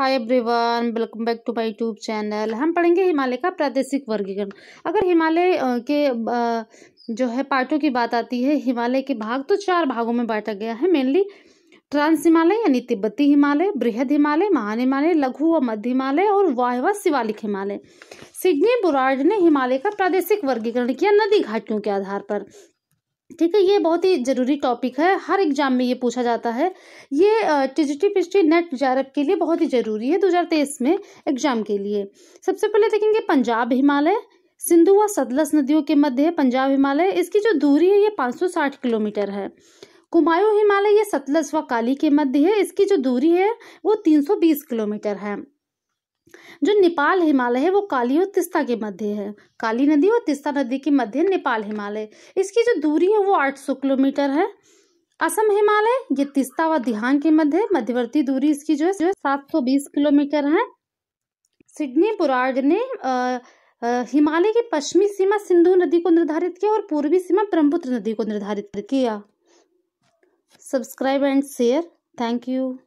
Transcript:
hi everyone welcome back to my YouTube channel हम पढ़ेंगे हिमालय का प्रादेशिक वर्गीकरण अगर हिमालय के जो है पार्टों की बात आती है हिमालय के भाग तो चार भागों में बांटा गया है मेनली ट्रांस हिमालय यानी तिब्बती हिमालय बृहद हिमालय महान हिमालय लघु व मध्य हिमालय और वाहवा शिवालिक हिमालय सिडनी बुरार्ड ने हिमालय का प्रादेशिक वर्गीकरण किया नदी घाटियों के आधार पर ठीक है ये बहुत ही ज़रूरी टॉपिक है हर एग्जाम में ये पूछा जाता है ये टिजिटी पिजिटी नेट जारब के लिए बहुत ही ज़रूरी है तेईस में एग्जाम के लिए सबसे पहले देखेंगे पंजाब हिमालय सिंधु व सतलज नदियों के मध्य है पंजाब हिमालय इसकी जो दूरी है ये 560 किलोमीटर है कुमायूं हिमालय ये सतलज व काली के मध्य है इसकी जो दूरी है वो 320 किलोमीटर है जो नेपाल हिमालय है वो काली और तिस्ता के मध्य है काली नदी और तिस्ता नदी के मध्य नेपाल हिमालय इसकी जो दूरी है वो 800 किलोमीटर है असम हिमालय ये तिस्ता व दिहांग के मध्य मध्यवर्ती दूरी इसकी जो है जो सात किलोमीटर है सिडनी पुराड ने हिमालय की पश्चिमी सीमा सिंधु नदी को निर्धारित किया और पूर्वी सीमा ब्रह्मपुत्र नदी को निर्धारित किया subscribe and share thank you